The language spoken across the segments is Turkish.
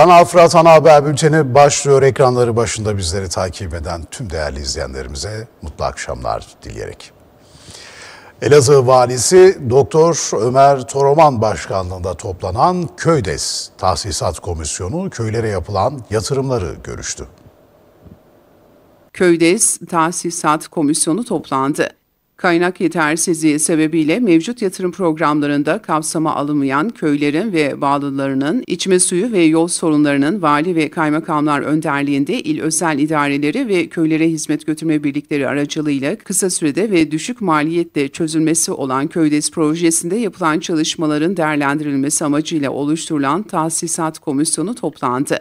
Kanal Fırat Ana Haber Bülteni başlıyor ekranları başında bizleri takip eden tüm değerli izleyenlerimize mutlu akşamlar dileyerek. Elazığ Valisi Doktor Ömer Toroman Başkanlığında toplanan Köydes Tahsisat Komisyonu köylere yapılan yatırımları görüştü. Köydes Tahsisat Komisyonu toplandı. Kaynak yetersizliği sebebiyle mevcut yatırım programlarında kapsama alınmayan köylerin ve bağlılarının içme suyu ve yol sorunlarının vali ve kaymakamlar önderliğinde il özel idareleri ve köylere hizmet götürme birlikleri aracılığıyla kısa sürede ve düşük maliyetle çözülmesi olan Köydes projesinde yapılan çalışmaların değerlendirilmesi amacıyla oluşturulan tahsisat komisyonu toplandı.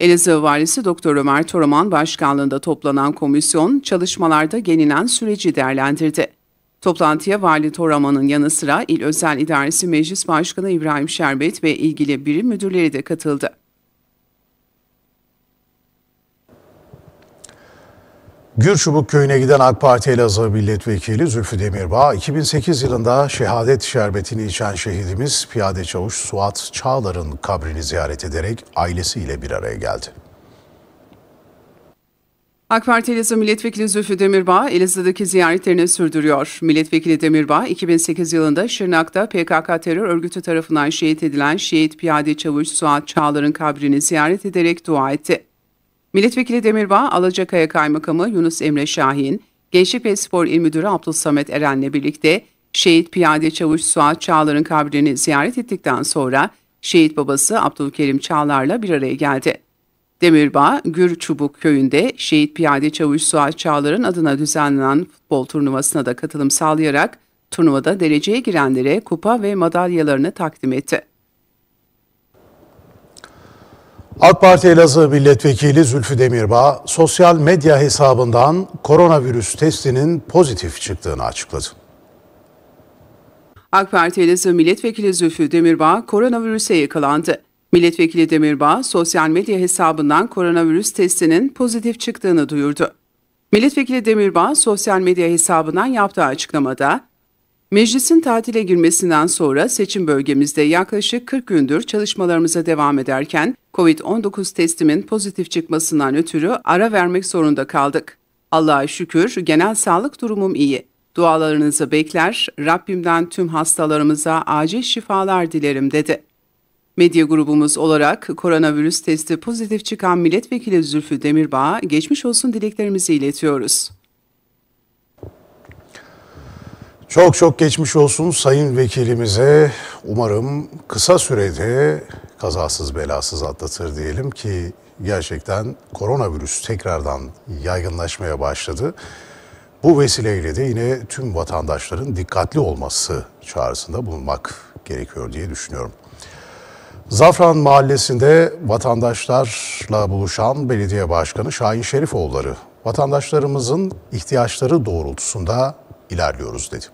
Elazığ Valisi Doktor Ömer Toraman başkanlığında toplanan komisyon çalışmalarda gelinen süreci değerlendirdi. Toplantıya Vali Toraman'ın yanı sıra İl Özel İdaresi Meclis Başkanı İbrahim Şerbet ve ilgili birim müdürleri de katıldı. Gürçubuk köyüne giden AK Parti Elazığ Milletvekili Zülfü Demirbağ, 2008 yılında şehadet şerbetini içen şehidimiz Piyade Çavuş Suat Çağlar'ın kabrini ziyaret ederek ailesiyle bir araya geldi. AK Parti Elazığ Milletvekili Zülfü Demirbağ, Elazığ'daki ziyaretlerini sürdürüyor. Milletvekili Demirbağ, 2008 yılında Şırnak'ta PKK terör örgütü tarafından şehit edilen şehit Piyade Çavuş Suat Çağlar'ın kabrini ziyaret ederek dua etti. Milletvekili Demirbağ, Alacakaya Kaymakamı Yunus Emre Şahin, Gençlik ve Spor İl Müdürü Abdül Samet Eren'le birlikte şehit piyade çavuş Suat Çağlar'ın kabrini ziyaret ettikten sonra şehit babası Abdülkerim Çağlar'la bir araya geldi. Demirbağ, Gür Çubuk köyünde şehit piyade çavuş Suat Çağlar'ın adına düzenlenen futbol turnuvasına da katılım sağlayarak turnuvada dereceye girenlere kupa ve madalyalarını takdim etti. AK Parti Elazığ Milletvekili Zülfü Demirbağ, sosyal medya hesabından koronavirüs testinin pozitif çıktığını açıkladı. AK Parti Elazığ Milletvekili Zülfü Demirbağ koronavirüse yakalandı. Milletvekili Demirbağ, sosyal medya hesabından koronavirüs testinin pozitif çıktığını duyurdu. Milletvekili Demirbağ, sosyal medya hesabından yaptığı açıklamada, Meclisin tatile girmesinden sonra seçim bölgemizde yaklaşık 40 gündür çalışmalarımıza devam ederken COVID-19 testimin pozitif çıkmasından ötürü ara vermek zorunda kaldık. Allah'a şükür genel sağlık durumum iyi. Dualarınızı bekler, Rabbimden tüm hastalarımıza acil şifalar dilerim dedi. Medya grubumuz olarak koronavirüs testi pozitif çıkan milletvekili Zülfü Demirbağ'a geçmiş olsun dileklerimizi iletiyoruz. Çok çok geçmiş olsun sayın vekilimize. Umarım kısa sürede kazasız belasız atlatır diyelim ki gerçekten koronavirüs tekrardan yaygınlaşmaya başladı. Bu vesileyle de yine tüm vatandaşların dikkatli olması çağrısında bulunmak gerekiyor diye düşünüyorum. Zafran Mahallesi'nde vatandaşlarla buluşan belediye başkanı Şahin Şerifoğulları, vatandaşlarımızın ihtiyaçları doğrultusunda ilerliyoruz dedi.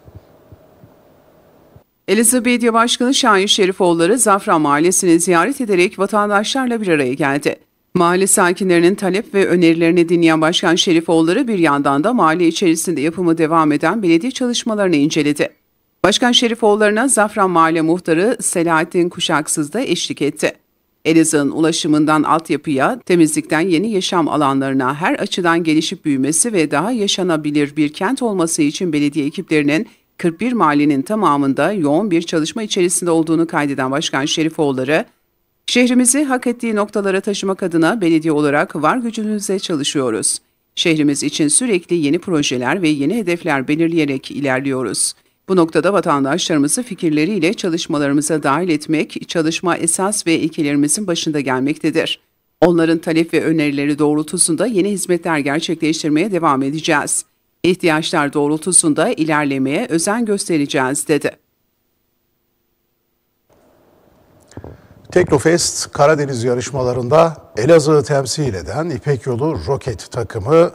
Elizabethye Başkanı Şahin Şerifoğulları Zafra Mahallesi'ni ziyaret ederek vatandaşlarla bir araya geldi. Mahalle sakinlerinin talep ve önerilerini dinleyen Başkan Şerifoğulları bir yandan da mahalle içerisinde yapımı devam eden belediye çalışmalarını inceledi. Başkan Şerifoğulları'na Zafran Mahalle Muhtarı Selahattin Kuşaksız da eşlik etti. Elazığ'ın ulaşımından altyapıya, temizlikten yeni yaşam alanlarına her açıdan gelişip büyümesi ve daha yaşanabilir bir kent olması için belediye ekiplerinin 41 mahallenin tamamında yoğun bir çalışma içerisinde olduğunu kaydeden Başkan Şerifoğulları, şehrimizi hak ettiği noktalara taşımak adına belediye olarak var gücümüzle çalışıyoruz. Şehrimiz için sürekli yeni projeler ve yeni hedefler belirleyerek ilerliyoruz. Bu noktada vatandaşlarımızı fikirleriyle çalışmalarımıza dahil etmek, çalışma esas ve ilkelerimizin başında gelmektedir. Onların talep ve önerileri doğrultusunda yeni hizmetler gerçekleştirmeye devam edeceğiz.'' İhtiyaçlar doğrultusunda ilerlemeye özen göstereceğiz dedi. Teknofest Karadeniz yarışmalarında Elazığ'ı temsil eden İpek Yolu roket takımı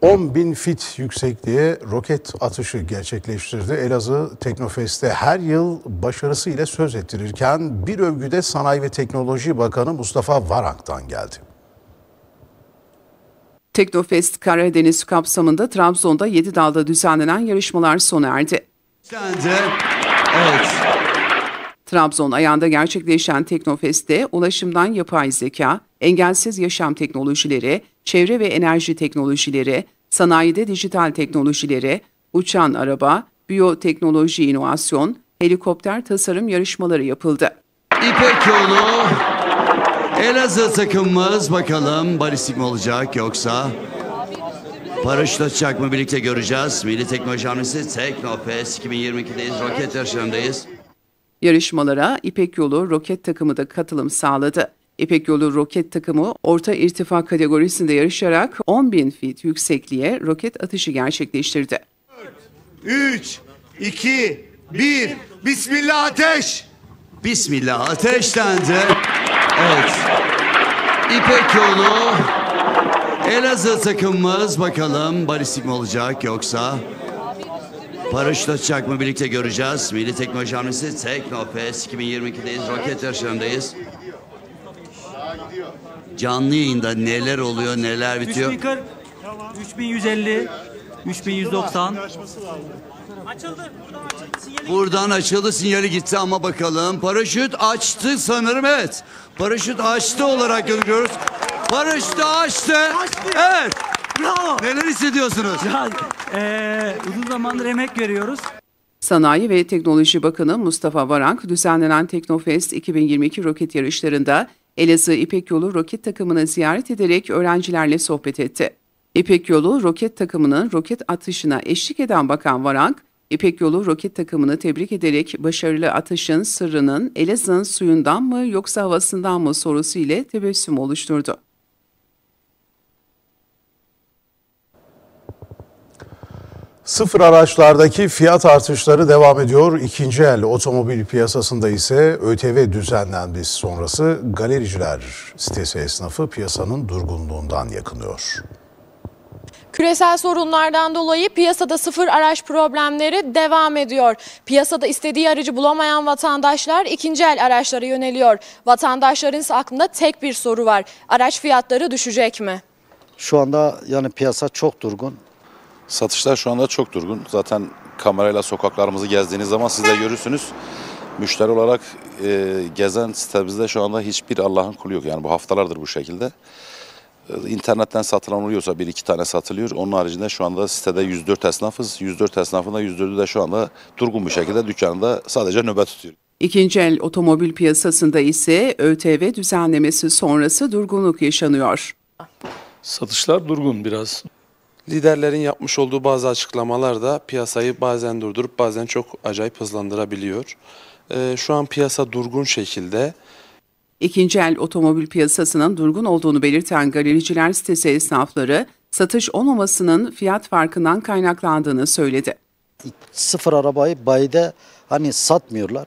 10 bin fit yüksekliğe roket atışı gerçekleştirdi. Elazığ Teknofest'te her yıl başarısı ile söz ettirirken bir övgüde Sanayi ve Teknoloji Bakanı Mustafa Varank'tan geldi. Teknofest Karadeniz kapsamında Trabzon'da 7 dalda düzenlenen yarışmalar sona erdi. Sence, evet. Trabzon ayağında gerçekleşen Teknofest'te ulaşımdan yapay zeka, engelsiz yaşam teknolojileri, çevre ve enerji teknolojileri, sanayide dijital teknolojileri, uçan araba, biyoteknoloji inovasyon, helikopter tasarım yarışmaları yapıldı. İpek yolu Elazığ takımımız bakalım balistik mi olacak yoksa paraşüt mı birlikte göreceğiz. Milli Teknoloji Hamlesi Teknofest 2022'deyiz. Roket yarışlarındayız. Yarışmalara İpek Yolu Roket takımı da katılım sağladı. İpek Yolu roket takımı orta irtifa kategorisinde yarışarak 10 bin fit yüksekliğe roket atışı gerçekleştirdi. 3, 2, 1, Bismillah ateş! Bismillah ateşlendi. Evet. İpek yolu Elazığ takımımız bakalım balistik mi olacak yoksa paraşüt açacak mı birlikte göreceğiz. Milli Teknoloji Hamlesi Teknofest 2022'deyiz. Roket yarışlarındayız. Canlı yayında neler oluyor neler bitiyor. 3150 3190. Açıldı. Buradan açıldı. Sinyali Buradan gitti ama bakalım. Paraşüt açtı sanırım evet. Paraşüt açtı olarak görüyoruz. Paraşütü açtı. Evet. Bravo. Neler hissediyorsunuz? Ya, eee, uzun zamandır emek veriyoruz. Sanayi ve Teknoloji Bakanı Mustafa Varank düzenlenen Teknofest 2022 roket yarışlarında Elazığ İpek Yolu roket takımını ziyaret ederek öğrencilerle sohbet etti. İpek Yolu roket takımının roket atışına eşlik eden Bakan Varank, İpek Yolu roket takımını tebrik ederek başarılı atışın sırrının Elazığ'ın suyundan mı yoksa havasından mı sorusu ile tebessüm oluşturdu. Sıfır araçlardaki fiyat artışları devam ediyor. İkinci el otomobil piyasasında ise ÖTV düzenlenmesi sonrası galericiler sitesi esnafı piyasanın durgunluğundan yakınıyor. Küresel sorunlardan dolayı piyasada sıfır araç problemleri devam ediyor. Piyasada istediği aracı bulamayan vatandaşlar ikinci el araçlara yöneliyor. Vatandaşların ise aklında tek bir soru var. Araç fiyatları düşecek mi? Şu anda yani piyasa çok durgun. Satışlar şu anda çok durgun. Zaten kamerayla sokaklarımızı gezdiğiniz zaman siz de görürsünüz. Müşteri olarak e, gezen sitemizde şu anda hiçbir Allah'ın kulu yok. Yani bu haftalardır bu şekilde. Ee, internetten satılan oluyorsa bir iki tane satılıyor. Onun haricinde şu anda sitede 104 esnafız. 104 esnafında 104'ü de şu anda durgun bir şekilde dükkanında sadece nöbet tutuyor. İkinci el otomobil piyasasında ise ÖTV düzenlemesi sonrası durgunluk yaşanıyor. Satışlar durgun biraz. Liderlerin yapmış olduğu bazı açıklamalar da piyasayı bazen durdurup bazen çok acayip hızlandırabiliyor. Ee, şu an piyasa durgun şekilde. İkinci el otomobil piyasasının durgun olduğunu belirten galericiler sitesi esnafları satış olmamasının fiyat farkından kaynaklandığını söyledi. Sıfır arabayı bayide hani satmıyorlar,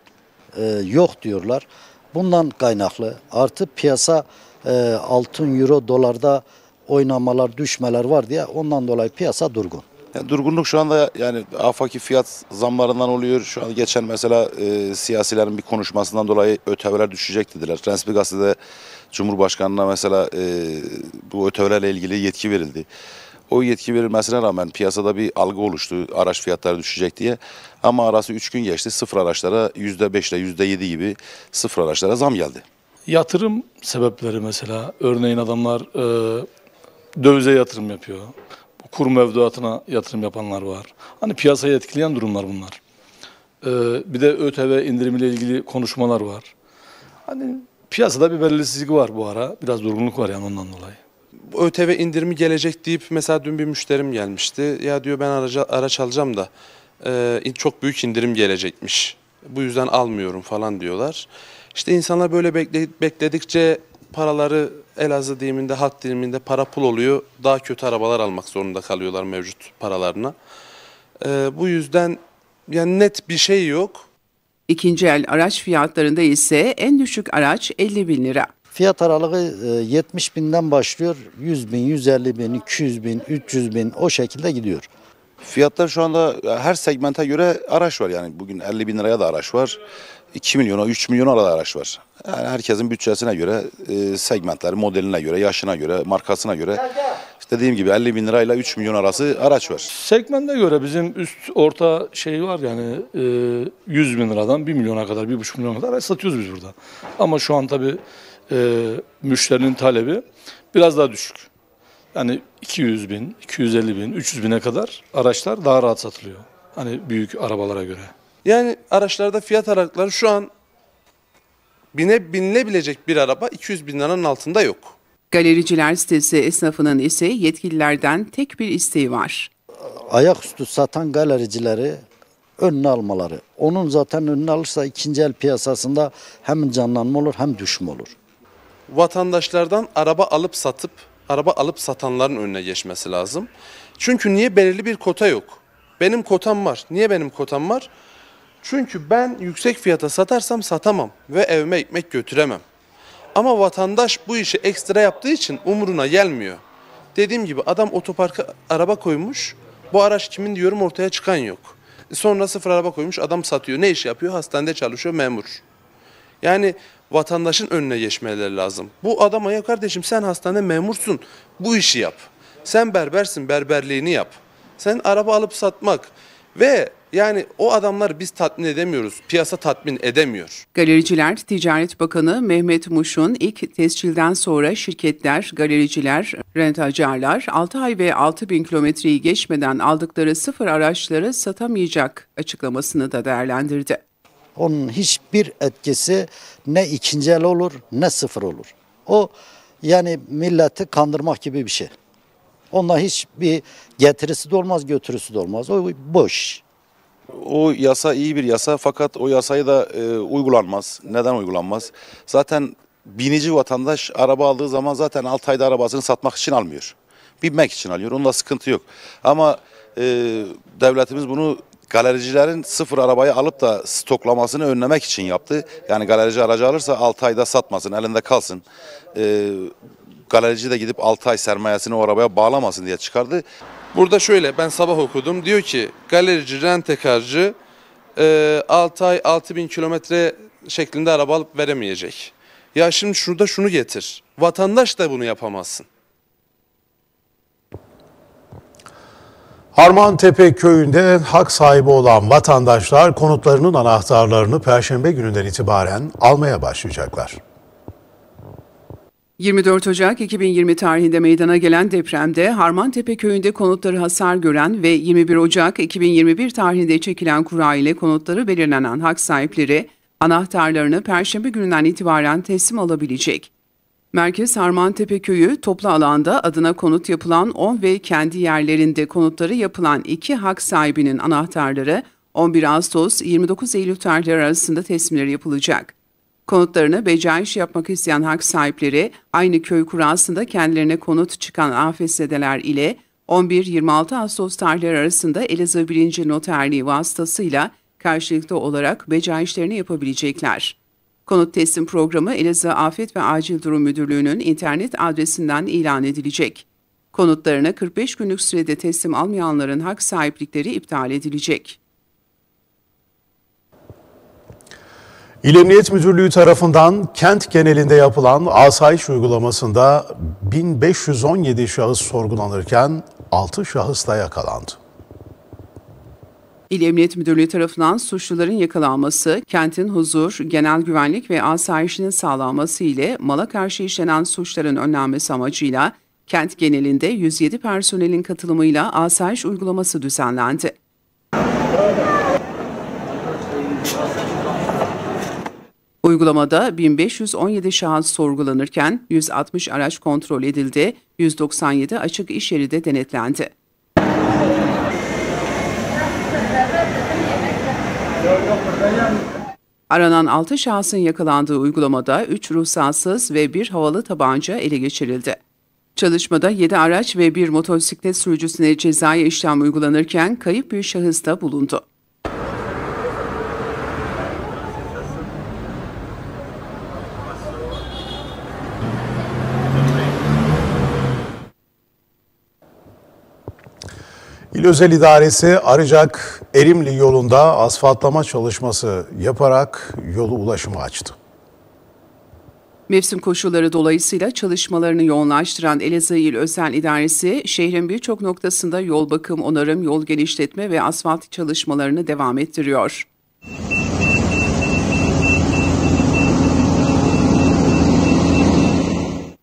e, yok diyorlar. Bundan kaynaklı artı piyasa e, altın euro dolarda oynamalar düşmeler var diye ondan dolayı piyasa durgun. Yani durgunluk şu anda yani afaki fiyat zamlarından oluyor. Şu an geçen mesela e, siyasilerin bir konuşmasından dolayı ÖTV'ler düşecek dediler. Transpi gazetede Cumhurbaşkanı'na mesela e, bu ÖTV'lerle ilgili yetki verildi. O yetki verilmesine rağmen piyasada bir algı oluştu araç fiyatları düşecek diye. Ama arası 3 gün geçti sıfır araçlara %5 ile %7 gibi sıfır araçlara zam geldi. Yatırım sebepleri mesela örneğin adamlar e, dövize yatırım yapıyor kur mevduatına yatırım yapanlar var. Hani piyasayı etkileyen durumlar bunlar. Ee, bir de ÖTV indirimiyle ilgili konuşmalar var. Hani piyasada bir belirsizlik var bu ara. Biraz durgunluk var yani ondan dolayı. ÖTV indirimi gelecek deyip mesela dün bir müşterim gelmişti. Ya diyor ben araca, araç alacağım da e, çok büyük indirim gelecekmiş. Bu yüzden almıyorum falan diyorlar. İşte insanlar böyle bekledikçe paraları Elazığ diliminde, halk diliminde para pul oluyor. Daha kötü arabalar almak zorunda kalıyorlar mevcut paralarına. Ee, bu yüzden yani net bir şey yok. İkinci el araç fiyatlarında ise en düşük araç 50 bin lira. Fiyat aralığı 70 e, binden başlıyor. 100 bin, 150 bin, 200 bin, 300 bin o şekilde gidiyor. Fiyatlar şu anda her segmente göre araç var. Yani bugün 50 bin liraya da araç var. 2 milyona 3 milyon aralığı araç var. Yani herkesin bütçesine göre, e, segmentleri, modeline göre, yaşına göre, markasına göre dediğim gibi 50 bin lirayla 3 milyon arası araç var. Segmente göre bizim üst orta şey var yani 100 e, bin liradan 1 milyona kadar 1,5 milyona kadar araç satıyoruz biz burada. Ama şu an tabii e, müşterinin talebi biraz daha düşük. Yani 200 bin, 250 bin, 300 bine kadar araçlar daha rahat satılıyor. Hani büyük arabalara göre. Yani araçlarda fiyat aralıkları şu an bine binilebilecek bir araba 200 bin liranın altında yok. Galericiler sitesi esnafının ise yetkililerden tek bir isteği var. Ayaküstü satan galericileri önüne almaları. Onun zaten önüne alırsa ikinci el piyasasında hem canlanma olur hem düşme olur. Vatandaşlardan araba alıp satıp araba alıp satanların önüne geçmesi lazım. Çünkü niye belirli bir kota yok? Benim kotam var. Niye benim kotam var? Çünkü ben yüksek fiyata satarsam satamam ve evime ekmek götüremem. Ama vatandaş bu işi ekstra yaptığı için umuruna gelmiyor. Dediğim gibi adam otoparka araba koymuş. Bu araç kimin diyorum ortaya çıkan yok. Sonra sıfır araba koymuş adam satıyor. Ne iş yapıyor? Hastanede çalışıyor memur. Yani vatandaşın önüne geçmeleri lazım. Bu adama ya kardeşim sen hastanede memursun bu işi yap. Sen berbersin berberliğini yap. Sen araba alıp satmak ve yani o adamlar biz tatmin edemiyoruz. Piyasa tatmin edemiyor. Galericiler Ticaret Bakanı Mehmet Muş'un ilk tescilden sonra şirketler, galericiler, rentacarlar 6 ay ve 6 bin kilometreyi geçmeden aldıkları sıfır araçları satamayacak açıklamasını da değerlendirdi. Onun hiçbir etkisi ne ikinci el olur ne sıfır olur. O yani milleti kandırmak gibi bir şey. Onunla hiçbir getirisi de olmaz, götürüsü de olmaz. O boş. O yasa iyi bir yasa fakat o yasayı da e, uygulanmaz. Neden uygulanmaz? Zaten binici vatandaş araba aldığı zaman zaten 6 ayda arabasını satmak için almıyor. Binmek için alıyor. Onda sıkıntı yok. Ama e, devletimiz bunu galericilerin sıfır arabayı alıp da stoklamasını önlemek için yaptı. Yani galerici aracı alırsa 6 ayda satmasın, elinde kalsın. E, galerici de gidip 6 ay sermayesini o arabaya bağlamasın diye çıkardı. Burada şöyle ben sabah okudum. Diyor ki galerici, rentekarcı e, 6 ay 6 bin kilometre şeklinde araba alıp veremeyecek. Ya şimdi şurada şunu getir. Vatandaş da bunu yapamazsın. Harman Tepe köyünde hak sahibi olan vatandaşlar konutlarının anahtarlarını perşembe gününden itibaren almaya başlayacaklar. 24 Ocak 2020 tarihinde meydana gelen depremde Harmantepe köyünde konutları hasar gören ve 21 Ocak 2021 tarihinde çekilen kura ile konutları belirlenen hak sahipleri anahtarlarını perşembe gününden itibaren teslim alabilecek. Merkez Harmantepe köyü toplu alanda adına konut yapılan 10 ve kendi yerlerinde konutları yapılan 2 hak sahibinin anahtarları 11 Ağustos 29 Eylül tarihleri arasında teslimleri yapılacak. Konutlarını becaiş yapmak isteyen hak sahipleri aynı köy kurasında kendilerine konut çıkan AFS'deler ile 11-26 Ağustos tarihleri arasında Elazığ 1. Noterliği vasıtasıyla karşılıklı olarak beca yapabilecekler. Konut teslim programı Elazığ Afet ve Acil Durum Müdürlüğü'nün internet adresinden ilan edilecek. Konutlarına 45 günlük sürede teslim almayanların hak sahiplikleri iptal edilecek. İl Emniyet Müdürlüğü tarafından kent genelinde yapılan asayiş uygulamasında 1517 şahıs sorgulanırken 6 şahıs da yakalandı. İl Emniyet Müdürlüğü tarafından suçluların yakalanması, kentin huzur, genel güvenlik ve asayişinin sağlanması ile mala karşı işlenen suçların önlenmesi amacıyla kent genelinde 107 personelin katılımıyla asayiş uygulaması düzenlendi. Uygulamada 1517 şahıs sorgulanırken 160 araç kontrol edildi, 197 açık iş yeri de denetlendi. Aranan 6 şahsın yakalandığı uygulamada 3 ruhsatsız ve 1 havalı tabanca ele geçirildi. Çalışmada 7 araç ve 1 motosiklet sürücüsüne cezai işlem uygulanırken kayıp bir şahıs da bulundu. İl Özel İdaresi Arıcak Erimli yolunda asfaltlama çalışması yaparak yolu ulaşıma açtı. Mevsim koşulları dolayısıyla çalışmalarını yoğunlaştıran Elazığ İl Özel İdaresi, şehrin birçok noktasında yol bakım, onarım, yol genişletme ve asfalt çalışmalarını devam ettiriyor.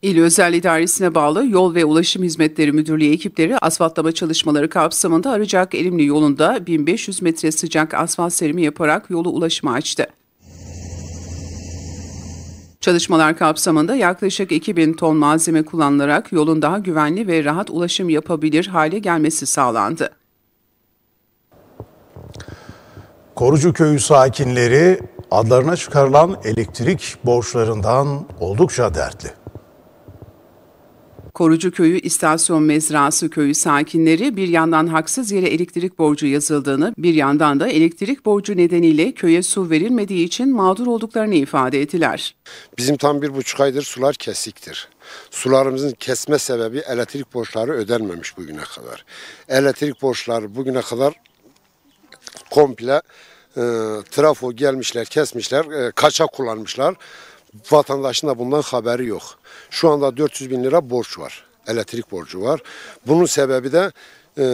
İl Özel İdaresi'ne bağlı Yol ve Ulaşım Hizmetleri Müdürlüğü ekipleri asfaltlama çalışmaları kapsamında Arıcak Elimli yolunda 1500 metre sıcak asfalt serimi yaparak yolu ulaşıma açtı. Çalışmalar kapsamında yaklaşık 2000 ton malzeme kullanılarak yolun daha güvenli ve rahat ulaşım yapabilir hale gelmesi sağlandı. Korucu köyü sakinleri adlarına çıkarılan elektrik borçlarından oldukça dertli. Korucu Köyü İstasyon Mezrası Köyü sakinleri bir yandan haksız yere elektrik borcu yazıldığını, bir yandan da elektrik borcu nedeniyle köye su verilmediği için mağdur olduklarını ifade ettiler. Bizim tam bir buçuk aydır sular kesiktir. Sularımızın kesme sebebi elektrik borçları ödenmemiş bugüne kadar. Elektrik borçları bugüne kadar komple e, trafo gelmişler, kesmişler, e, kaçak kullanmışlar. Vatandaşın da bundan haberi yok. Şu anda 400 bin lira borç var. Elektrik borcu var. Bunun sebebi de e,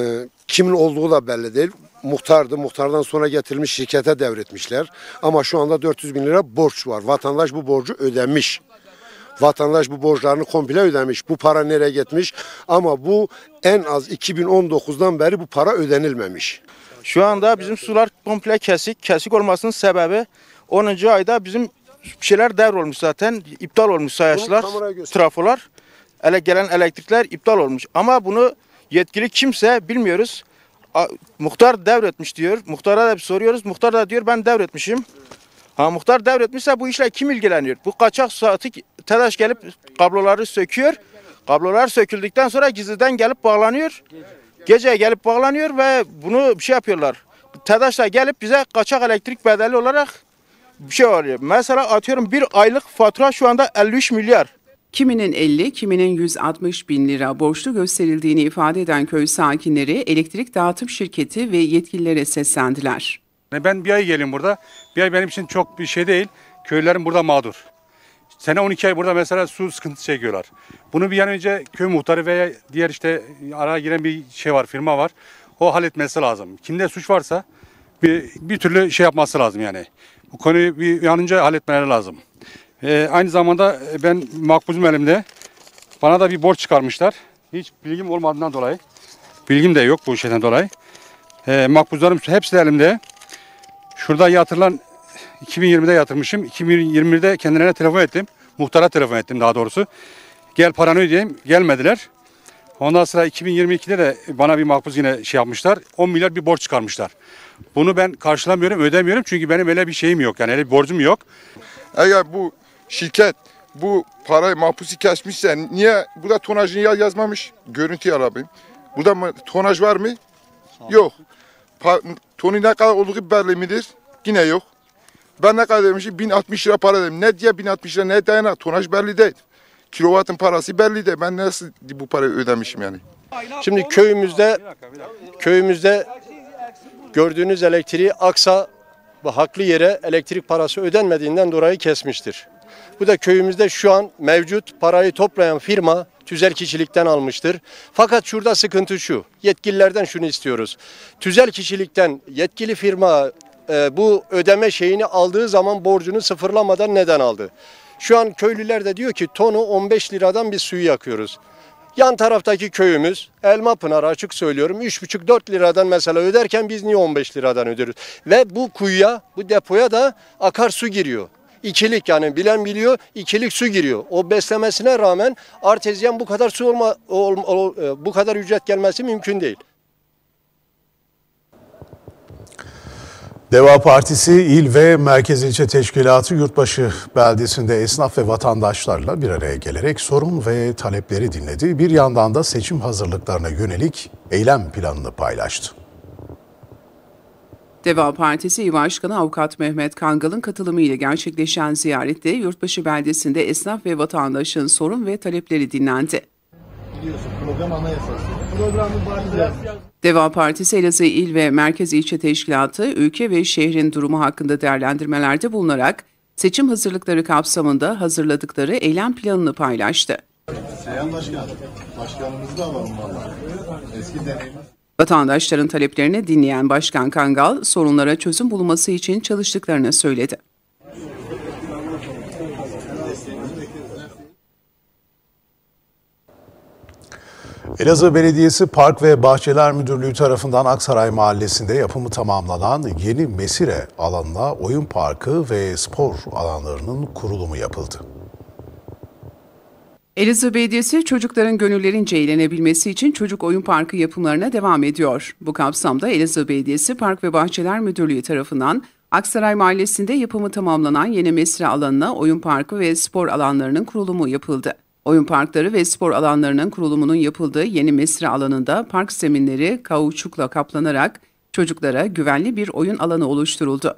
kimin olduğu da belli değil. Muhtardı. Muhtardan sonra getirilmiş şirkete devretmişler. Ama şu anda 400 bin lira borç var. Vatandaş bu borcu ödemiş. Vatandaş bu borçlarını komple ödemiş. Bu para nereye gitmiş? Ama bu en az 2019'dan beri bu para ödenilmemiş. Şu anda bizim sular komple kesik. Kesik olmasının sebebi 10. ayda bizim şeyler devrolmuş zaten. iptal olmuş sayaçlar, trafolar. Ele gelen elektrikler iptal olmuş. Ama bunu yetkili kimse bilmiyoruz. A, muhtar devretmiş diyor. Muhtara da soruyoruz. Muhtar da diyor ben devretmişim. Ha muhtar devretmişse bu işle kim ilgileniyor? Bu kaçak saati TEDAŞ gelip kabloları söküyor. Kablolar söküldükten sonra gizliden gelip bağlanıyor. Gece gelip bağlanıyor ve bunu bir şey yapıyorlar. TEDAŞ'la gelip bize kaçak elektrik bedeli olarak bir şey var. Mesela atıyorum bir aylık fatura şu anda 53 milyar. Kiminin 50, kiminin 160 bin lira borçlu gösterildiğini ifade eden köy sakinleri elektrik dağıtım şirketi ve yetkililere seslendiler. Ben bir ay geleyim burada. Bir ay benim için çok bir şey değil. Köylerim burada mağdur. Sene 12 ay burada mesela su sıkıntısı çekiyorlar. Bunu bir an önce köy muhtarı veya diğer işte araya giren bir şey var, firma var. O halletmesi lazım. Kimde suç varsa bir, bir türlü şey yapması lazım yani. Bu konuyu bir yanınca halletmeleri lazım. Ee, aynı zamanda e, ben makbuzum elimde. Bana da bir borç çıkarmışlar. Hiç bilgim olmadığından dolayı. Bilgim de yok bu şeyden dolayı. Ee, makbuzlarım hepsi de elimde. Şurada yatırılan 2020'de yatırmışım. 2020'de kendilerine telefon ettim. Muhtara telefon ettim daha doğrusu. Gel paranı ödeyeyim. Gelmediler. Ondan sonra 2022'de de bana bir makbuz yine şey yapmışlar. 10 milyar bir borç çıkarmışlar. Bunu ben karşılamıyorum, ödemiyorum çünkü benim öyle bir şeyim yok. Yani öyle bir borcum yok. Eğer bu şirket bu parayı mahpusu kesmişse niye burada tonajını yazmamış? Görüntü arabayım. Burada tonaj var mı? Yok. Pa tonu ne kadar olduğu belli midir? Yine yok. Ben ne kadar demişim? 1060 lira para dedim. Ne diye 1060 lira ne dayana? Tonaj belli değil. Kilovatın parası belli de ben nasıl bu parayı ödemişim yani? Şimdi köyümüzde köyümüzde gördüğünüz elektriği aksa ve haklı yere elektrik parası ödenmediğinden dolayı kesmiştir. Bu da köyümüzde şu an mevcut parayı toplayan firma tüzel kişilikten almıştır. Fakat şurada sıkıntı şu. Yetkililerden şunu istiyoruz. Tüzel kişilikten yetkili firma e, bu ödeme şeyini aldığı zaman borcunu sıfırlamadan neden aldı? Şu an köylüler de diyor ki tonu 15 liradan bir suyu yakıyoruz. Yan taraftaki köyümüz Elma Pınar açık söylüyorum 3,5-4 liradan mesela öderken biz niye 15 liradan öderiz? Ve bu kuyuya bu depoya da akarsu giriyor. İkilik yani bilen biliyor ikilik su giriyor. O beslemesine rağmen artezyen bu kadar su olma, ol, ol, e, bu kadar ücret gelmesi mümkün değil. Deva Partisi İl ve Merkez İlçe Teşkilatı Yurtbaşı beldesinde esnaf ve vatandaşlarla bir araya gelerek sorun ve talepleri dinledi. Bir yandan da seçim hazırlıklarına yönelik eylem planını paylaştı. Deva Partisi İl Başkanı Avukat Mehmet Kangal'ın katılımıyla gerçekleşen ziyarette Yurtbaşı beldesinde esnaf ve vatandaşın sorun ve talepleri dinlendi. Biliyorsun program anayasası. Programı Deva Partisi Elazığ İl ve Merkez İlçe Teşkilatı ülke ve şehrin durumu hakkında değerlendirmelerde bulunarak seçim hazırlıkları kapsamında hazırladıkları eylem planını paylaştı. Seyhan Başkan, başkanımızı da alalım valla. Eski deneyimiz. Vatandaşların taleplerini dinleyen Başkan Kangal, sorunlara çözüm bulunması için çalıştıklarını söyledi. Elazığ Belediyesi Park ve Bahçeler Müdürlüğü tarafından Aksaray Mahallesi'nde yapımı tamamlanan yeni Mesire alanına oyun parkı ve spor alanlarının kurulumu yapıldı. Elazığ Belediyesi çocukların gönüllerince eğlenebilmesi için çocuk oyun parkı yapımlarına devam ediyor. Bu kapsamda Elazığ Belediyesi Park ve Bahçeler Müdürlüğü tarafından Aksaray Mahallesi'nde yapımı tamamlanan yeni mesire alanına oyun parkı ve spor alanlarının kurulumu yapıldı. Oyun parkları ve spor alanlarının kurulumunun yapıldığı yeni mesire alanında park zeminleri kauçukla kaplanarak çocuklara güvenli bir oyun alanı oluşturuldu.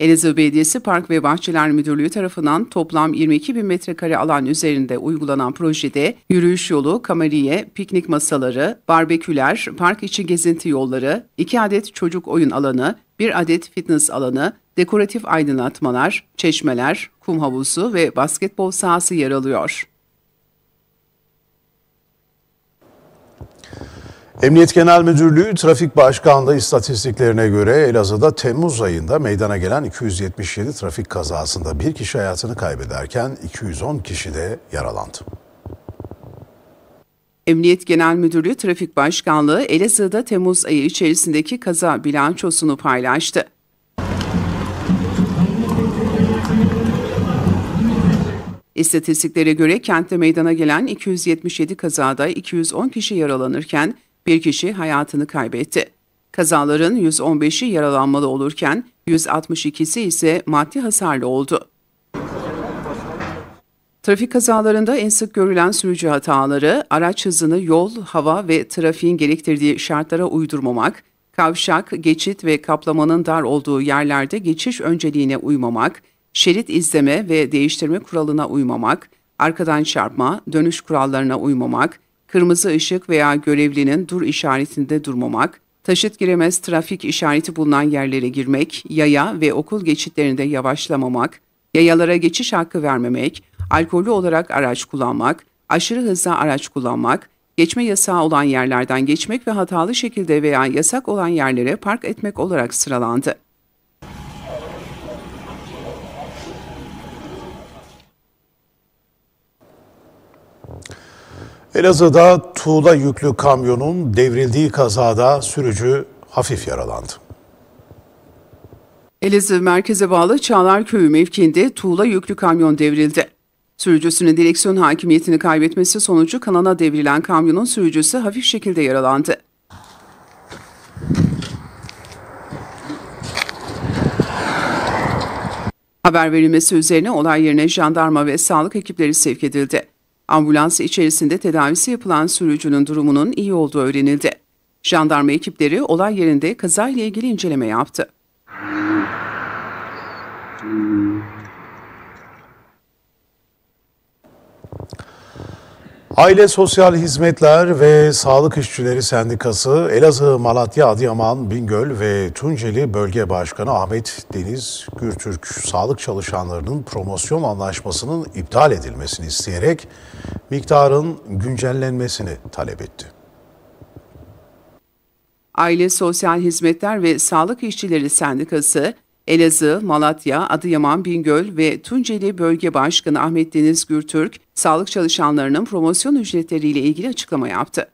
Elazığ Belediyesi Park ve Bahçeler Müdürlüğü tarafından toplam 22 bin metrekare alan üzerinde uygulanan projede yürüyüş yolu, kameriye, piknik masaları, barbeküler, park içi gezinti yolları, 2 adet çocuk oyun alanı, 1 adet fitness alanı, dekoratif aydınlatmalar, çeşmeler, kum havuzu ve basketbol sahası yer alıyor. Emniyet Genel Müdürlüğü Trafik Başkanlığı istatistiklerine göre Elazığ'da Temmuz ayında meydana gelen 277 trafik kazasında bir kişi hayatını kaybederken 210 kişi de yaralandı. Emniyet Genel Müdürlüğü Trafik Başkanlığı Elazığ'da Temmuz ayı içerisindeki kaza bilançosunu paylaştı. İstatistiklere göre kentte meydana gelen 277 kazada 210 kişi yaralanırken bir kişi hayatını kaybetti. Kazaların 115'i yaralanmalı olurken 162'si ise maddi hasarlı oldu. Trafik kazalarında en sık görülen sürücü hataları, araç hızını yol, hava ve trafiğin gerektirdiği şartlara uydurmamak, kavşak, geçit ve kaplamanın dar olduğu yerlerde geçiş önceliğine uymamak, şerit izleme ve değiştirme kuralına uymamak, arkadan çarpma, dönüş kurallarına uymamak, kırmızı ışık veya görevlinin dur işaretinde durmamak, taşıt giremez trafik işareti bulunan yerlere girmek, yaya ve okul geçitlerinde yavaşlamamak, yayalara geçiş hakkı vermemek, alkollü olarak araç kullanmak, aşırı hızla araç kullanmak, geçme yasağı olan yerlerden geçmek ve hatalı şekilde veya yasak olan yerlere park etmek olarak sıralandı. Elazığ'da tuğla yüklü kamyonun devrildiği kazada sürücü hafif yaralandı. Elazığ merkeze bağlı Çağlar Köyü mevkiinde tuğla yüklü kamyon devrildi. Sürücüsünün direksiyon hakimiyetini kaybetmesi sonucu kanana devrilen kamyonun sürücüsü hafif şekilde yaralandı. Haber verilmesi üzerine olay yerine jandarma ve sağlık ekipleri sevk edildi. Ambulans içerisinde tedavisi yapılan sürücünün durumunun iyi olduğu öğrenildi. Jandarma ekipleri olay yerinde kazayla ilgili inceleme yaptı. Aile Sosyal Hizmetler ve Sağlık İşçileri Sendikası Elazığ, Malatya, Adıyaman, Bingöl ve Tunceli Bölge Başkanı Ahmet Deniz Gürtürk sağlık çalışanlarının promosyon anlaşmasının iptal edilmesini isteyerek miktarın güncellenmesini talep etti. Aile Sosyal Hizmetler ve Sağlık İşçileri Sendikası Elazığ, Malatya, Adıyaman, Bingöl ve Tunceli Bölge Başkanı Ahmet Deniz Gürtürk, sağlık çalışanlarının promosyon ücretleriyle ilgili açıklama yaptı.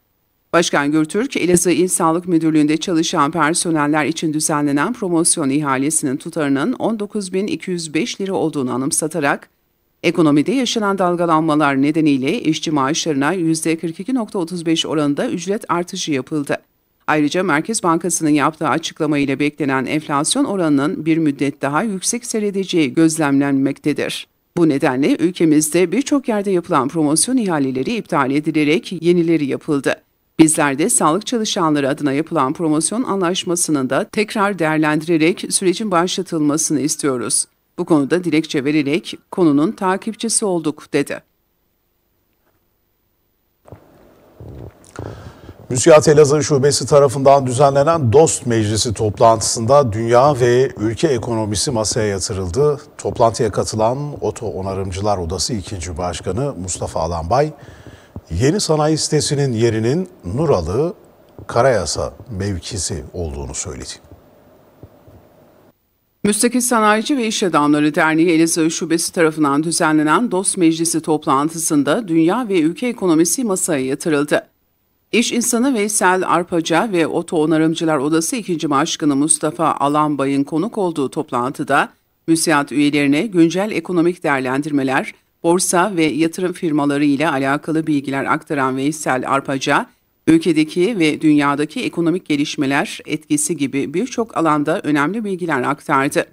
Başkan Gürtürk, Elazığ İl Sağlık Müdürlüğü'nde çalışan personeller için düzenlenen promosyon ihalesinin tutarının 19.205 lira olduğunu anımsatarak, ekonomide yaşanan dalgalanmalar nedeniyle işçi maaşlarına %42.35 oranında ücret artışı yapıldı. Ayrıca Merkez Bankası'nın yaptığı açıklamayla beklenen enflasyon oranının bir müddet daha yüksek seyredeceği gözlemlenmektedir. Bu nedenle ülkemizde birçok yerde yapılan promosyon ihaleleri iptal edilerek yenileri yapıldı. Bizler de sağlık çalışanları adına yapılan promosyon anlaşmasının da tekrar değerlendirerek sürecin başlatılmasını istiyoruz. Bu konuda dilekçe vererek konunun takipçisi olduk dedi. TÜSİAD Elazığ Şubesi tarafından düzenlenen Dost Meclisi toplantısında dünya ve ülke ekonomisi masaya yatırıldı. Toplantıya katılan Oto Onarımcılar Odası 2. Başkanı Mustafa Alanbay, yeni sanayi sitesinin yerinin Nuralı Karayasa mevkisi olduğunu söyledi. Müstakil Sanayici ve İş Adamları Derneği Elazığ Şubesi tarafından düzenlenen Dost Meclisi toplantısında dünya ve ülke ekonomisi masaya yatırıldı. İş insanı Veysel Arpaca ve Oto Onarımcılar Odası 2. Başkanı Mustafa Alanbay'ın konuk olduğu toplantıda müsiat üyelerine güncel ekonomik değerlendirmeler, borsa ve yatırım firmaları ile alakalı bilgiler aktaran Veysel Arpaca, ülkedeki ve dünyadaki ekonomik gelişmeler etkisi gibi birçok alanda önemli bilgiler aktardı.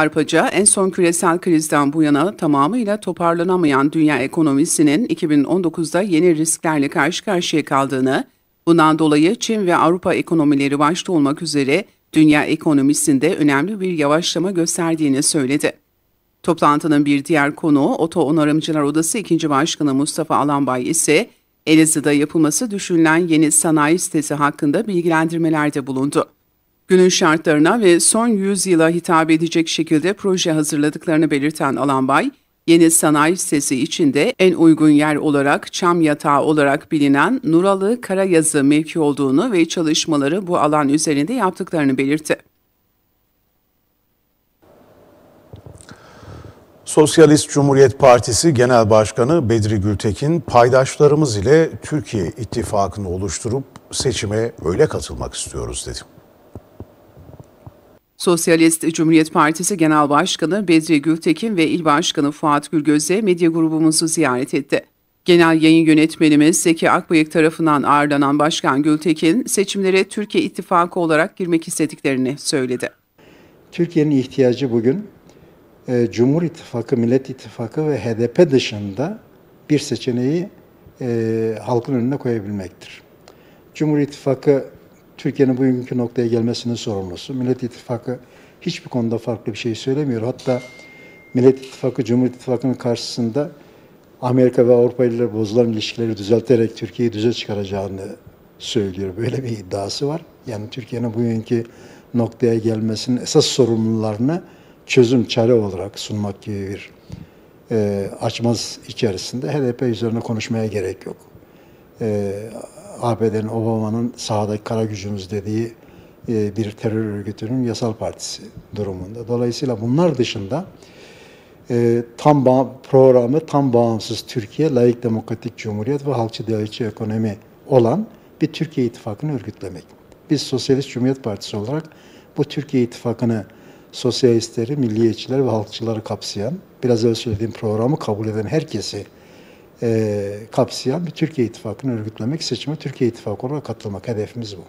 Arpaca en son küresel krizden bu yana tamamıyla toparlanamayan dünya ekonomisinin 2019'da yeni risklerle karşı karşıya kaldığını, bundan dolayı Çin ve Avrupa ekonomileri başta olmak üzere dünya ekonomisinde önemli bir yavaşlama gösterdiğini söyledi. Toplantının bir diğer konuğu Oto Onarımcılar Odası 2. Başkanı Mustafa Alanbay ise Elazığ'da yapılması düşünülen yeni sanayi sitesi hakkında bilgilendirmelerde bulundu. Günün şartlarına ve son yüzyıla hitap edecek şekilde proje hazırladıklarını belirten Alanbay, yeni sanayi sitesi içinde en uygun yer olarak çam yatağı olarak bilinen Nuralı Karayazı mevki olduğunu ve çalışmaları bu alan üzerinde yaptıklarını belirtti. Sosyalist Cumhuriyet Partisi Genel Başkanı Bedri Gültekin, paydaşlarımız ile Türkiye ittifakını oluşturup seçime öyle katılmak istiyoruz dedi. Sosyalist Cumhuriyet Partisi Genel Başkanı Bedri Gültekin ve İl Başkanı Fuat Gülgöz'e medya grubumuzu ziyaret etti. Genel Yayın Yönetmenimiz Zeki Akbıyık tarafından ağırlanan Başkan Gültekin, seçimlere Türkiye ittifakı olarak girmek istediklerini söyledi. Türkiye'nin ihtiyacı bugün e, Cumhur İttifakı, Millet İttifakı ve HDP dışında bir seçeneği e, halkın önüne koyabilmektir. Cumhur İttifakı Türkiye'nin bugünkü noktaya gelmesinin sorumlusu. Millet İttifakı hiçbir konuda farklı bir şey söylemiyor. Hatta Millet İttifakı, Cumhur İttifakı'nın karşısında Amerika ve Avrupa ile bozulan ilişkileri düzelterek Türkiye'yi düze çıkaracağını söylüyor. Böyle bir iddiası var. Yani Türkiye'nin bugünkü noktaya gelmesinin esas sorumlularını çözüm çare olarak sunmak gibi bir e, açmaz içerisinde HDP üzerine konuşmaya gerek yok. E, ABD'nin Obama'nın sahadaki kara gücümüz dediği e, bir terör örgütünün yasal partisi durumunda. Dolayısıyla bunlar dışında e, tam programı tam bağımsız Türkiye, layık demokratik cumhuriyet ve halkçı dayalıkçı ekonomi olan bir Türkiye ittifakını örgütlemek. Biz Sosyalist Cumhuriyet Partisi olarak bu Türkiye ittifakını sosyalistleri, milliyetçileri ve halkçıları kapsayan, biraz evvel söylediğim programı kabul eden herkesi e, kapsayan bir Türkiye İttifakı'nı örgütlemek, seçime Türkiye İttifakı olarak katılmak hedefimiz bu.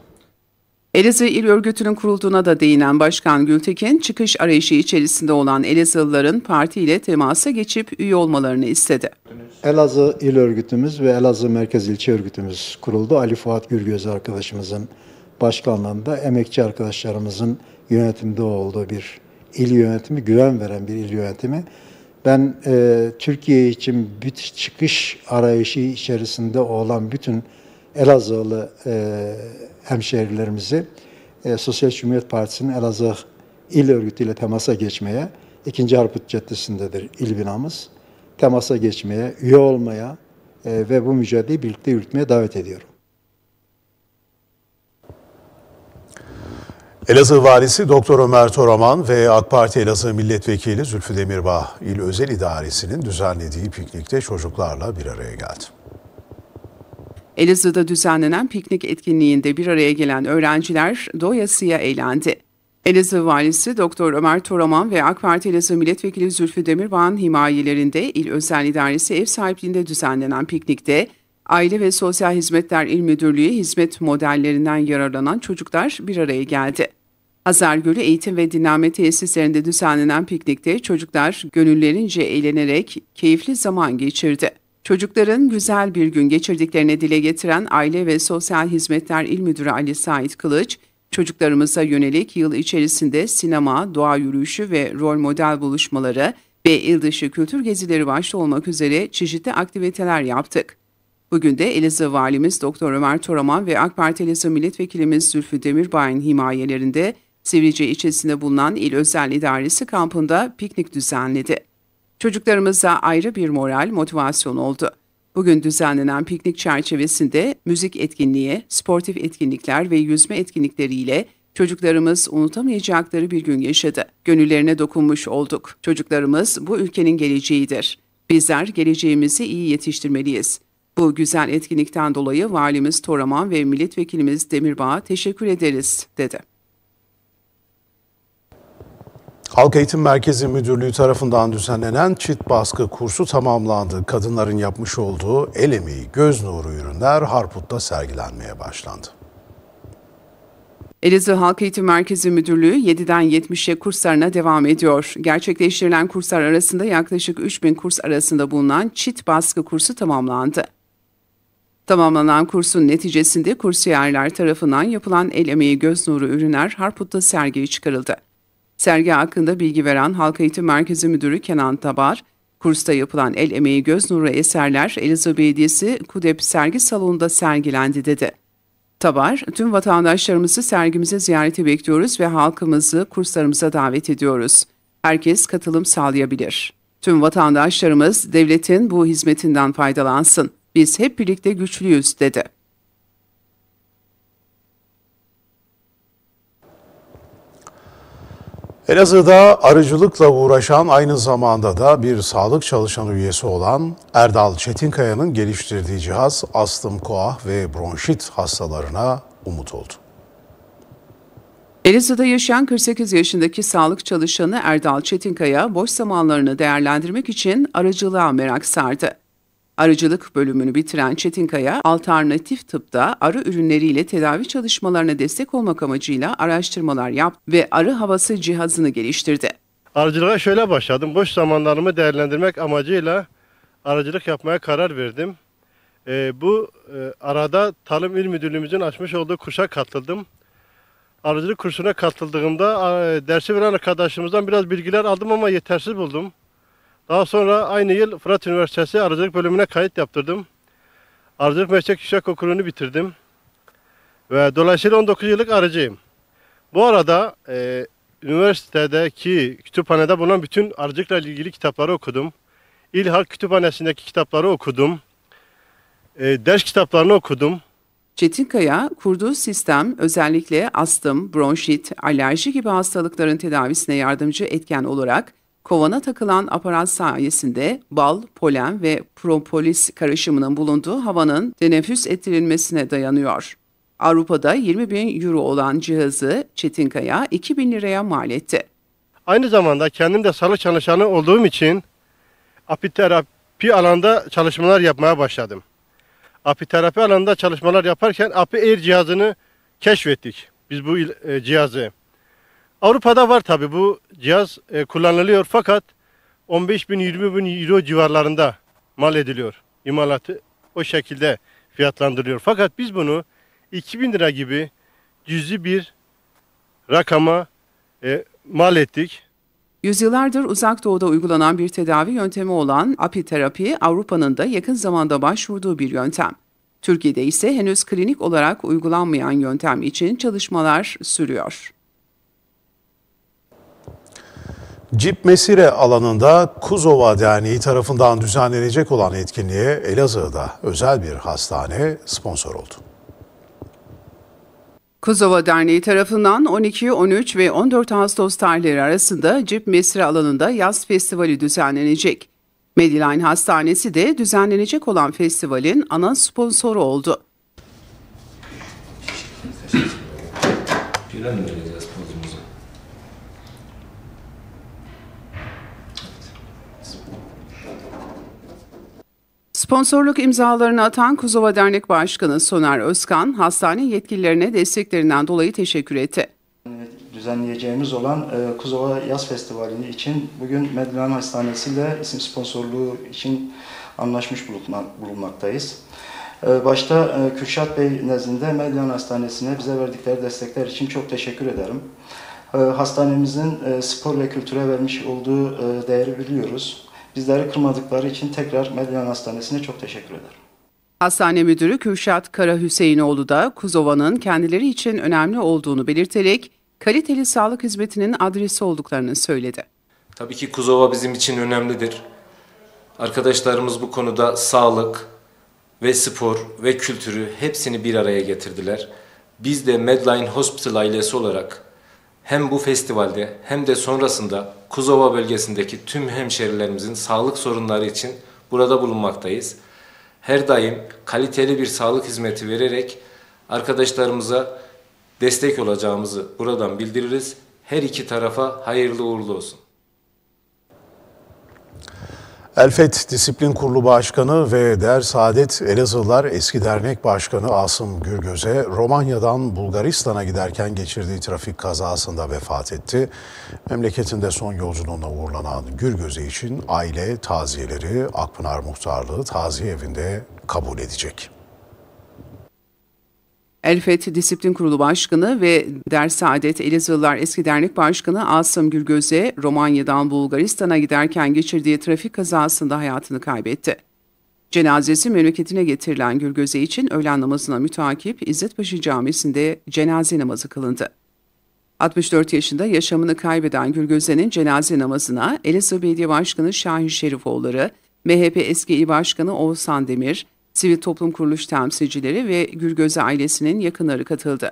Elazığ İl Örgütü'nün kurulduğuna da değinen Başkan Gültekin, çıkış arayışı içerisinde olan Elazığlıların partiyle temasa geçip üye olmalarını istedi. Elazığ İl Örgütümüz ve Elazığ Merkez İlçe Örgütümüz kuruldu. Ali Fuat Gürgöz arkadaşımızın başkanlığında emekçi arkadaşlarımızın yönetimde olduğu bir il yönetimi, güven veren bir il yönetimi. Ben e, Türkiye için bir çıkış arayışı içerisinde olan bütün Elazığlı e, hemşehrilerimizi e, Sosyal Cumhuriyet Partisi'nin Elazığ İl Örgütü ile temasa geçmeye, 2. Harput Caddesi'ndedir il binamız, temasa geçmeye, üye olmaya e, ve bu mücadeleyi birlikte yürütmeye davet ediyorum. Elazığ Valisi Doktor Ömer Toraman ve AK Parti Elazığ Milletvekili Zülfü Demirbağ İl Özel İdaresi'nin düzenlediği piknikte çocuklarla bir araya geldi. Elazığ'da düzenlenen piknik etkinliğinde bir araya gelen öğrenciler doyasıya eğlendi. Elazığ Valisi Doktor Ömer Toraman ve AK Parti Elazığ Milletvekili Zülfü Demirbağ'ın himayelerinde İl Özel İdaresi ev sahipliğinde düzenlenen piknikte Aile ve Sosyal Hizmetler İl Müdürlüğü hizmet modellerinden yararlanan çocuklar bir araya geldi. Hazar Gölü Eğitim ve Dinlenme Tesislerinde düzenlenen piknikte çocuklar gönüllerince eğlenerek keyifli zaman geçirdi. Çocukların güzel bir gün geçirdiklerine dile getiren Aile ve Sosyal Hizmetler İl Müdürü Ali Sait Kılıç, çocuklarımıza yönelik yıl içerisinde sinema, doğa yürüyüşü ve rol model buluşmaları ve il dışı kültür gezileri başta olmak üzere çeşitli aktiviteler yaptık. Bugün de Elazığ Valimiz Doktor Ömer Toraman ve AK Parti Elazığ Milletvekilimiz Zülfü Demirbay'ın himayelerinde Sivrice ilçesinde bulunan İl Özel İdaresi kampında piknik düzenledi. Çocuklarımıza ayrı bir moral, motivasyon oldu. Bugün düzenlenen piknik çerçevesinde müzik etkinliği, sportif etkinlikler ve yüzme etkinlikleriyle çocuklarımız unutamayacakları bir gün yaşadı. Gönüllerine dokunmuş olduk. Çocuklarımız bu ülkenin geleceğidir. Bizler geleceğimizi iyi yetiştirmeliyiz. Bu güzel etkinlikten dolayı valimiz Toraman ve milletvekilimiz Demirbağ'a teşekkür ederiz, dedi. Halk Eğitim Merkezi Müdürlüğü tarafından düzenlenen çit baskı kursu tamamlandı. Kadınların yapmış olduğu el emeği, göz nuru ürünler Harput'ta sergilenmeye başlandı. Elazığ Halk Eğitim Merkezi Müdürlüğü 7'den 70'e kurslarına devam ediyor. Gerçekleştirilen kurslar arasında yaklaşık 3000 kurs arasında bulunan çit baskı kursu tamamlandı. Tamamlanan kursun neticesinde kursiyerler tarafından yapılan el emeği göz nuru ürünler Harput'ta sergiye çıkarıldı. Sergi hakkında bilgi veren Halk Eğitim Merkezi Müdürü Kenan Tabar, kursta yapılan el emeği göz nuru eserler Elazığ KUDEP sergi salonunda sergilendi dedi. Tabar, tüm vatandaşlarımızı sergimize ziyarete bekliyoruz ve halkımızı kurslarımıza davet ediyoruz. Herkes katılım sağlayabilir. Tüm vatandaşlarımız devletin bu hizmetinden faydalansın. Biz hep birlikte güçlüyüz dedi. Elazığ'da arıcılıkla uğraşan aynı zamanda da bir sağlık çalışanı üyesi olan Erdal Çetinkaya'nın geliştirdiği cihaz astım, koah ve bronşit hastalarına umut oldu. Elazığ'da yaşayan 48 yaşındaki sağlık çalışanı Erdal Çetinkaya boş zamanlarını değerlendirmek için arıcılığa merak sardı. Arıcılık bölümünü bitiren Çetinkaya, alternatif tıpta arı ürünleriyle tedavi çalışmalarına destek olmak amacıyla araştırmalar yaptı ve arı havası cihazını geliştirdi. Arıcılığa şöyle başladım. Boş zamanlarımı değerlendirmek amacıyla arıcılık yapmaya karar verdim. E, bu e, arada Tarım İl Müdürlüğümüzün açmış olduğu kursa katıldım. Arıcılık kursuna katıldığımda e, dersi veren arkadaşımızdan biraz bilgiler aldım ama yetersiz buldum. Daha sonra aynı yıl Fırat Üniversitesi Aracılık bölümüne kayıt yaptırdım. Aracılık Meslek Yüksek Okulu'nu bitirdim. Ve dolayısıyla 19 yıllık arıcıyım. Bu arada e, üniversitedeki kütüphanede bulunan bütün aracılıkla ilgili kitapları okudum. İl Halk Kütüphanesi'ndeki kitapları okudum. E, ders kitaplarını okudum. Çetin Kaya, kurduğu sistem özellikle astım, bronşit, alerji gibi hastalıkların tedavisine yardımcı etken olarak Kovana takılan aparat sayesinde bal, polen ve propolis karışımının bulunduğu havanın teneffüs ettirilmesine dayanıyor. Avrupa'da 20 bin euro olan cihazı Çetinkaya 2 bin liraya mal etti. Aynı zamanda kendim de sağlık çalışanı olduğum için apiterapi alanda çalışmalar yapmaya başladım. Apiterapi alanında çalışmalar yaparken API Air cihazını keşfettik. Biz bu e, cihazı Avrupa'da var tabi bu cihaz e, kullanılıyor fakat 15 bin 20 bin euro civarlarında mal ediliyor. İmalatı o şekilde fiyatlandırılıyor. Fakat biz bunu 2000 lira gibi cüzi bir rakama e, mal ettik. Yüzyıllardır uzak doğuda uygulanan bir tedavi yöntemi olan apiterapi Avrupa'nın da yakın zamanda başvurduğu bir yöntem. Türkiye'de ise henüz klinik olarak uygulanmayan yöntem için çalışmalar sürüyor. Cip Mesire alanında Kuzova Derneği tarafından düzenlenecek olan etkinliğe Elazığ'da özel bir hastane sponsor oldu. Kuzova Derneği tarafından 12, 13 ve 14 Ağustos tarihleri arasında Cip Mesire alanında yaz festivali düzenlenecek. Medline Hastanesi de düzenlenecek olan festivalin ana sponsoru oldu. Sponsorluk imzalarını atan Kuzova Dernek Başkanı Soner Özkan, hastane yetkililerine desteklerinden dolayı teşekkür etti. Düzenleyeceğimiz olan e, Kuzova Yaz Festivali için bugün Medlihan Hastanesi ile isim sponsorluğu için anlaşmış bulunmaktayız. E, başta e, Kürşat Bey nezdinde Medlihan Hastanesi'ne bize verdikleri destekler için çok teşekkür ederim. Hastanemizin spor ve kültüre vermiş olduğu değeri biliyoruz bizleri kırmadıkları için tekrar Medyan Hastanesi'ne çok teşekkür ederim. Hastane Müdürü Kürşat Kara Hüseyinoğlu da Kuzova'nın kendileri için önemli olduğunu belirterek kaliteli sağlık hizmetinin adresi olduklarını söyledi. Tabii ki Kuzova bizim için önemlidir. Arkadaşlarımız bu konuda sağlık ve spor ve kültürü hepsini bir araya getirdiler. Biz de Medline Hospital ailesi olarak hem bu festivalde hem de sonrasında Kuzova bölgesindeki tüm hemşerilerimizin sağlık sorunları için burada bulunmaktayız. Her daim kaliteli bir sağlık hizmeti vererek arkadaşlarımıza destek olacağımızı buradan bildiririz. Her iki tarafa hayırlı uğurlu olsun. Elfet Disiplin Kurulu Başkanı ve Der Saadet Elazığlar eski dernek başkanı Asım Gürgöz'e Romanya'dan Bulgaristan'a giderken geçirdiği trafik kazasında vefat etti. Memleketinde son yolculuğuna uğurlanan Gürgöz'e için aile taziyeleri Akpınar Muhtarlığı taziye evinde kabul edecek. Elfet Disiplin Kurulu Başkanı ve ders Dersaadet Elazığlılar Eski Dernek Başkanı Asım Gürgöze, Romanya'dan Bulgaristan'a giderken geçirdiği trafik kazasında hayatını kaybetti. Cenazesi memleketine getirilen Gürgöze için öğlen namazına mütakip İzzetpaşa Camisi'nde cenaze namazı kılındı. 64 yaşında yaşamını kaybeden Gülgözen'in cenaze namazına Elazığ Belediye Başkanı Şahin Şerifoğulları, MHP eski il başkanı Oğuzhan Demir, sivil toplum kuruluş temsilcileri ve Gürgöze ailesinin yakınları katıldı.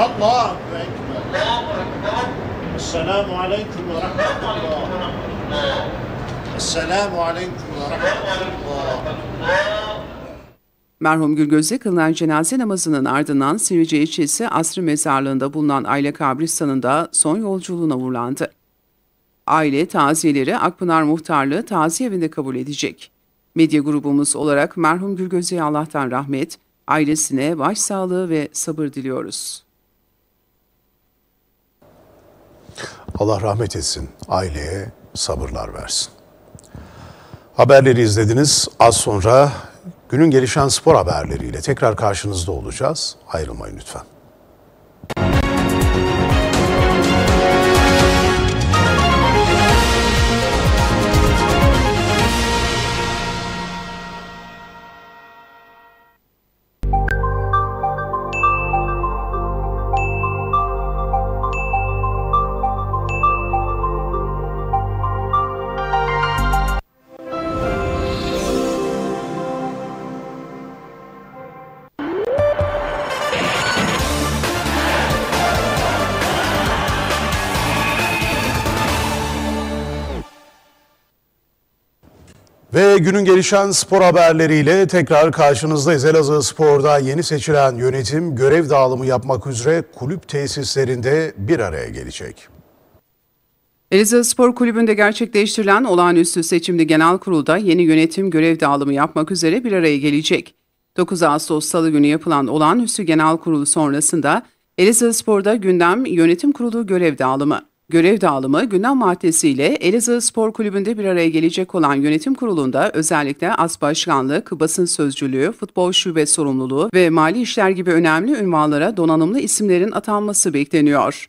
الله أكبر السلام عليكم ورحمة الله Merhum Gülgöz'e kılınan cenaze namazının ardından Sivrice ilçesi Asrı Mezarlığı'nda bulunan aile kabristanında son yolculuğuna uğurlandı. Aile taziyeleri Akpınar Muhtarlığı taziye evinde kabul edecek. Medya grubumuz olarak merhum Gülgöz'e Allah'tan rahmet, ailesine başsağlığı ve sabır diliyoruz. Allah rahmet etsin, aileye sabırlar versin. Haberleri izlediniz. Az sonra Günün gelişen spor haberleriyle tekrar karşınızda olacağız. Ayrılmayın lütfen. günün gelişen spor haberleriyle tekrar karşınızdayız. Elazığ Spor'da yeni seçilen yönetim görev dağılımı yapmak üzere kulüp tesislerinde bir araya gelecek. Elazığ Spor Kulübü'nde gerçekleştirilen olağanüstü seçimli genel kurulda yeni yönetim görev dağılımı yapmak üzere bir araya gelecek. 9 Ağustos Salı günü yapılan olağanüstü genel kurulu sonrasında Elazığ Spor'da gündem yönetim kurulu görev dağılımı. Görev dağılımı gündem maddesiyle Elazığ Spor Kulübü'nde bir araya gelecek olan yönetim kurulunda özellikle as başkanlık, basın sözcülüğü, futbol şube sorumluluğu ve mali işler gibi önemli ünvanlara donanımlı isimlerin atanması bekleniyor.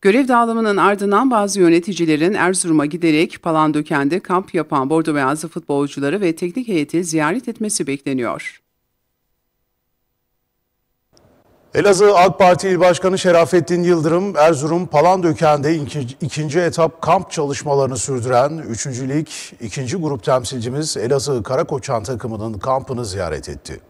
Görev dağılımının ardından bazı yöneticilerin Erzurum'a giderek Palandöken'de kamp yapan Bordo Beyazlı futbolcuları ve teknik heyeti ziyaret etmesi bekleniyor. Elazığ AK Parti İl Başkanı Şerafettin Yıldırım, Erzurum Palandöken'de ikinci, ikinci etap kamp çalışmalarını sürdüren 3. Lig 2. grup temsilcimiz Elazığ Karakoçan takımının kampını ziyaret etti.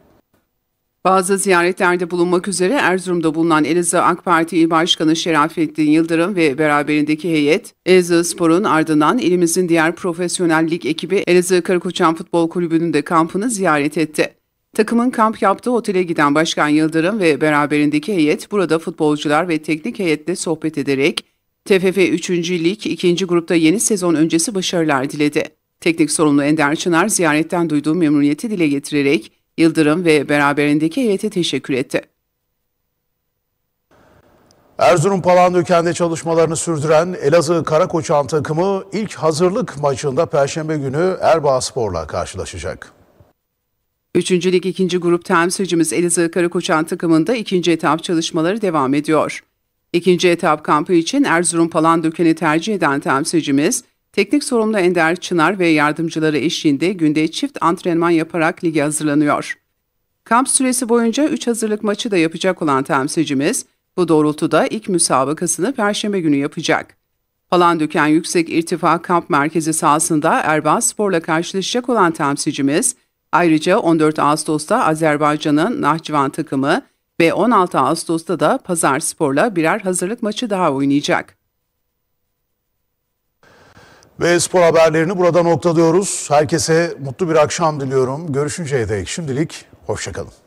Bazı ziyaretlerde bulunmak üzere Erzurum'da bulunan Elazığ AK Parti İl Başkanı Şerafettin Yıldırım ve beraberindeki heyet, Elazığ Spor'un ardından ilimizin diğer profesyonel lig ekibi Elazığ Karakoçan Futbol Kulübü'nün de kampını ziyaret etti. Takımın kamp yaptığı otele giden Başkan Yıldırım ve beraberindeki heyet burada futbolcular ve teknik heyetle sohbet ederek TFF 3. Lig 2. grupta yeni sezon öncesi başarılar diledi. Teknik sorumlu Ender Çınar ziyaretten duyduğu memnuniyeti dile getirerek Yıldırım ve beraberindeki heyete teşekkür etti. Erzurum Palandöken'de çalışmalarını sürdüren Elazığ Karakoçan takımı ilk hazırlık maçında Perşembe günü Erbaa Spor'la karşılaşacak. Üçüncü lig ikinci grup temsilcimiz Eliza Karakoçan takımında ikinci etap çalışmaları devam ediyor. İkinci etap kampı için Erzurum Palandöken'i tercih eden temsilcimiz, teknik sorumlu Ender Çınar ve yardımcıları eşliğinde günde çift antrenman yaparak lige hazırlanıyor. Kamp süresi boyunca 3 hazırlık maçı da yapacak olan temsilcimiz, bu doğrultuda ilk müsabakasını Perşembe günü yapacak. Palandöken Yüksek İrtifa Kamp Merkezi sahasında Erbaa Spor'la karşılaşacak olan temsilcimiz, Ayrıca 14 Ağustos'ta Azerbaycan'ın Nahçıvan takımı ve 16 Ağustos'ta da Pazar Spor'la birer hazırlık maçı daha oynayacak. Ve spor haberlerini burada noktalıyoruz. Herkese mutlu bir akşam diliyorum. Görüşünceye dek şimdilik hoşçakalın.